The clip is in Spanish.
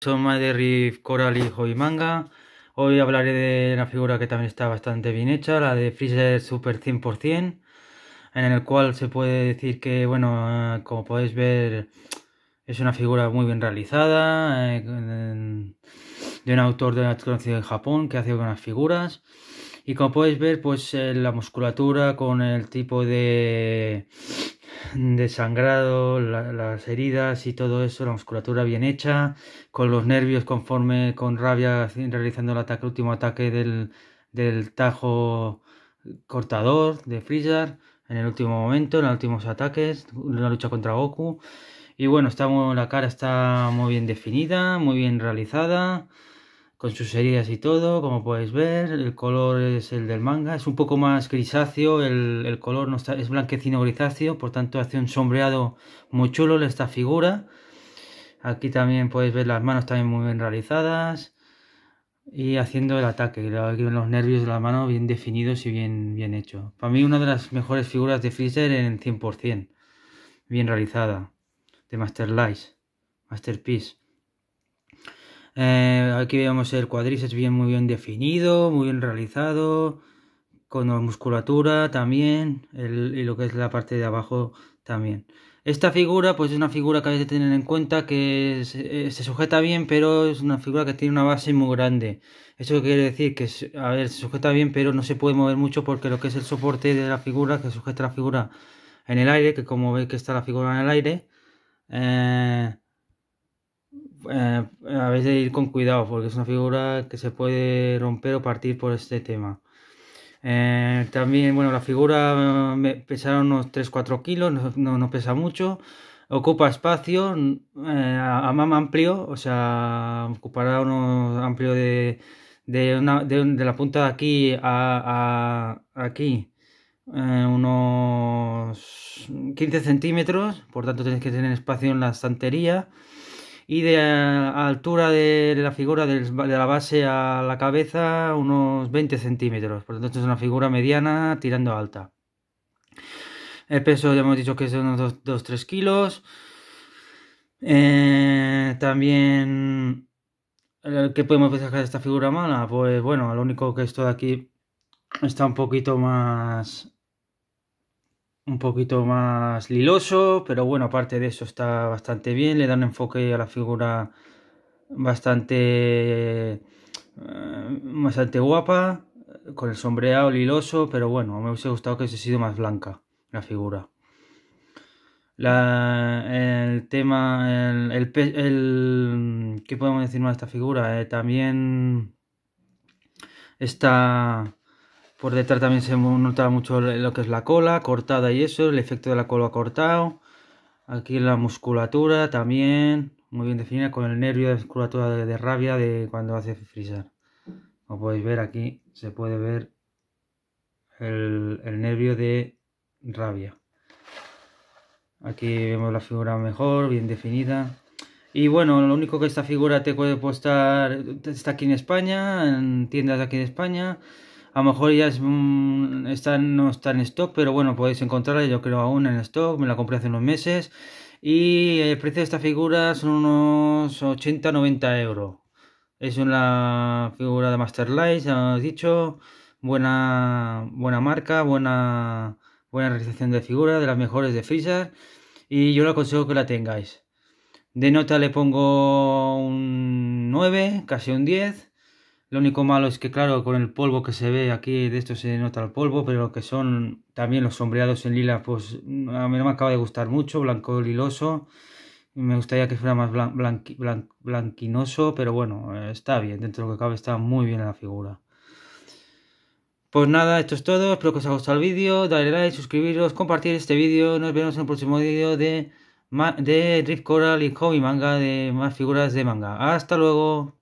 soy de Riff Coral y Manga. Hoy hablaré de una figura que también está bastante bien hecha, la de Freezer Super 100%, en el cual se puede decir que, bueno, eh, como podéis ver, es una figura muy bien realizada, eh, de un autor de conocido en Japón que hace buenas figuras. Y como podéis ver, pues eh, la musculatura con el tipo de desangrado, las heridas y todo eso, la musculatura bien hecha, con los nervios conforme con rabia realizando el ataque, último ataque del, del tajo cortador de Freezer en el último momento, en los últimos ataques, la lucha contra Goku. Y bueno, está la cara está muy bien definida, muy bien realizada con sus heridas y todo, como podéis ver, el color es el del manga, es un poco más grisáceo, el, color no está, es blanquecino grisáceo, por tanto hace un sombreado muy chulo esta figura. Aquí también podéis ver las manos también muy bien realizadas y haciendo el ataque, los nervios de la mano bien definidos y bien, bien hecho. Para mí una de las mejores figuras de Freezer en 100%, bien realizada, de Master Lies, Masterpiece. Eh, aquí vemos el cuadriceps bien, muy bien definido, muy bien realizado, con la musculatura también, y lo que es la parte de abajo también. Esta figura, pues es una figura que hay que tener en cuenta que eh, se, sujeta bien, pero es una figura que tiene una base muy grande. Eso quiere decir que, a ver, se sujeta bien, pero no se puede mover mucho porque lo que es el soporte de la figura, que sujeta la figura en el aire, que como veis que está la figura en el aire, eh, habéis eh, de ir con cuidado porque es una figura que se puede romper o partir por este tema. Eh, también, bueno, la figura eh, pesará unos 3-4 kilos, no, no, pesa mucho. Ocupa espacio a más amplio, o sea, ocupará unos amplio de, de, de, la punta de aquí a, aquí. unos 15 centímetros, por tanto tenéis que tener espacio en la estantería y de eh, altura de la figura de la base a la cabeza unos 20 centímetros. Por lo tanto es una figura mediana tirando alta. El peso ya hemos dicho que es de unos 2-3 kilos. Eh, también, eh, ¿qué podemos sacar de esta figura mala? Pues bueno, lo único que esto de aquí está un poquito más un poquito más liloso, pero bueno, aparte de eso está bastante bien, le dan enfoque a la figura bastante, eh, bastante guapa, con el sombreado liloso, pero bueno, me hubiese gustado que hubiese sido más blanca la figura. el tema, el, ¿qué podemos decir más de esta figura? Eh, también está por detrás también se nota mucho lo que es la cola cortada y eso, el efecto de la cola cortado. Aquí la musculatura también, muy bien definida, con el nervio de musculatura de, rabia de cuando hace frisar. Como podéis ver aquí, se puede ver el, nervio de rabia. Aquí vemos la figura mejor, bien definida. Y bueno, lo único que esta figura te puede postar está aquí en España, en tiendas aquí en España. A lo mejor ya no está en stock, pero bueno, podéis encontrarla yo creo aún en stock. Me la compré hace unos meses. Y el precio de esta figura son unos 80-90 euros. Es una figura de Light, ya os he dicho. Buena, buena marca, buena, buena realización de figura, de las mejores de Freezer. Y yo lo aconsejo que la tengáis. De nota le pongo un 9, casi un 10. Lo único malo es que, claro, con el polvo que se ve aquí, de esto se nota el polvo, pero lo que son también los sombreados en lila, pues a mí no me acaba de gustar mucho, blanco liloso. Me gustaría que fuera más blanquinoso, pero bueno, está bien, dentro de lo que cabe está muy bien la figura. Pues nada, esto es todo, espero que os haya gustado el vídeo, dale like, suscribiros, compartir este vídeo, nos vemos en el próximo vídeo de, de Drift Coral y Hobby Manga, de más figuras de manga. ¡Hasta luego!